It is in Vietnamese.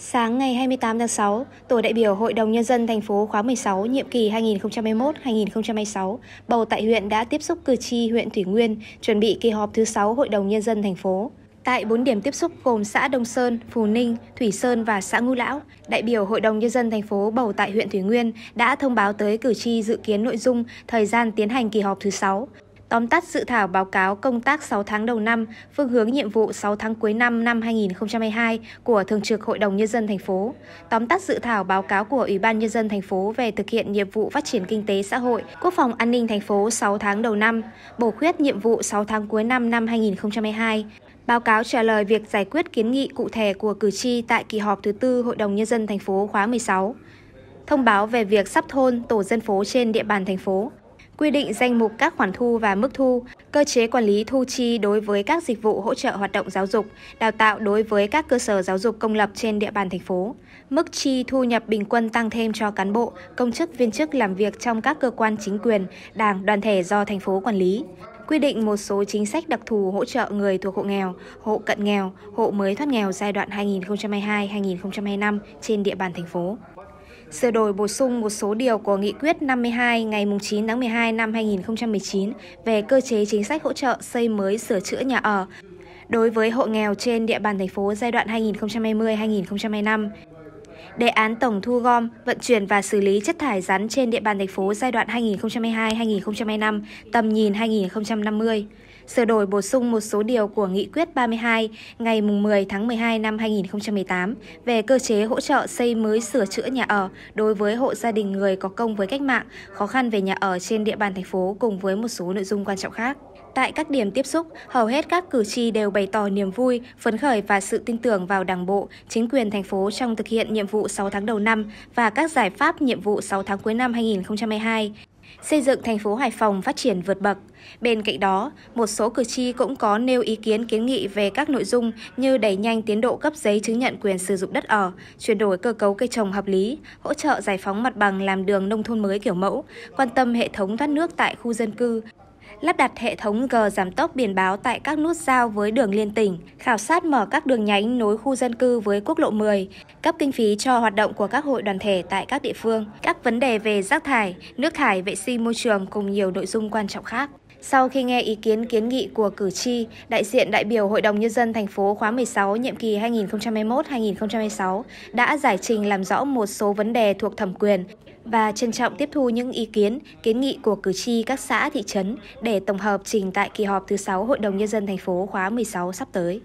Sáng ngày 28 tháng 6, tổ đại biểu Hội đồng nhân dân thành phố khóa 16 nhiệm kỳ 2021-2026 bầu tại huyện đã tiếp xúc cử tri huyện Thủy Nguyên chuẩn bị kỳ họp thứ 6 Hội đồng nhân dân thành phố. Tại 4 điểm tiếp xúc gồm xã Đông Sơn, Phú Ninh, Thủy Sơn và xã Ngũ Lão, đại biểu Hội đồng nhân dân thành phố bầu tại huyện Thủy Nguyên đã thông báo tới cử tri dự kiến nội dung, thời gian tiến hành kỳ họp thứ 6. Tóm tắt dự thảo báo cáo công tác 6 tháng đầu năm, phương hướng nhiệm vụ 6 tháng cuối năm năm 2022 của Thường trực Hội đồng nhân dân thành phố. Tóm tắt dự thảo báo cáo của Ủy ban nhân dân thành phố về thực hiện nhiệm vụ phát triển kinh tế xã hội, quốc phòng an ninh thành phố 6 tháng đầu năm, bổ khuyết nhiệm vụ 6 tháng cuối năm năm 2022. Báo cáo trả lời việc giải quyết kiến nghị cụ thể của cử tri tại kỳ họp thứ tư Hội đồng nhân dân thành phố khóa 16. Thông báo về việc sắp thôn tổ dân phố trên địa bàn thành phố quy định danh mục các khoản thu và mức thu, cơ chế quản lý thu chi đối với các dịch vụ hỗ trợ hoạt động giáo dục, đào tạo đối với các cơ sở giáo dục công lập trên địa bàn thành phố, mức chi thu nhập bình quân tăng thêm cho cán bộ, công chức viên chức làm việc trong các cơ quan chính quyền, đảng, đoàn thể do thành phố quản lý, quy định một số chính sách đặc thù hỗ trợ người thuộc hộ nghèo, hộ cận nghèo, hộ mới thoát nghèo giai đoạn 2022-2025 trên địa bàn thành phố sửa đổi bổ sung một số điều của Nghị quyết 52 ngày 9 tháng 12 năm 2019 về cơ chế chính sách hỗ trợ xây mới sửa chữa nhà ở đối với hộ nghèo trên địa bàn thành phố giai đoạn 2020-2025. Đề án tổng thu gom, vận chuyển và xử lý chất thải rắn trên địa bàn thành phố giai đoạn 2022-2025, tầm nhìn 2050 sửa đổi bổ sung một số điều của Nghị quyết 32 ngày 10 tháng 12 năm 2018 về cơ chế hỗ trợ xây mới sửa chữa nhà ở đối với hộ gia đình người có công với cách mạng, khó khăn về nhà ở trên địa bàn thành phố cùng với một số nội dung quan trọng khác. Tại các điểm tiếp xúc, hầu hết các cử tri đều bày tỏ niềm vui, phấn khởi và sự tin tưởng vào Đảng bộ, chính quyền thành phố trong thực hiện nhiệm vụ 6 tháng đầu năm và các giải pháp nhiệm vụ 6 tháng cuối năm 2022 xây dựng thành phố Hải Phòng phát triển vượt bậc. Bên cạnh đó, một số cử tri cũng có nêu ý kiến kiến nghị về các nội dung như đẩy nhanh tiến độ cấp giấy chứng nhận quyền sử dụng đất ở, chuyển đổi cơ cấu cây trồng hợp lý, hỗ trợ giải phóng mặt bằng làm đường nông thôn mới kiểu mẫu, quan tâm hệ thống thoát nước tại khu dân cư, lắp đặt hệ thống g giảm tốc biển báo tại các nút giao với đường liên tỉnh, khảo sát mở các đường nhánh nối khu dân cư với quốc lộ 10, cấp kinh phí cho hoạt động của các hội đoàn thể tại các địa phương, các vấn đề về rác thải, nước thải, vệ sinh môi trường cùng nhiều nội dung quan trọng khác. Sau khi nghe ý kiến kiến nghị của cử tri, đại diện đại biểu Hội đồng Nhân dân thành phố khóa 16 nhiệm kỳ 2021-2026 đã giải trình làm rõ một số vấn đề thuộc thẩm quyền, và trân trọng tiếp thu những ý kiến, kiến nghị của cử tri các xã thị trấn để tổng hợp trình tại kỳ họp thứ 6 Hội đồng nhân dân thành phố khóa 16 sắp tới.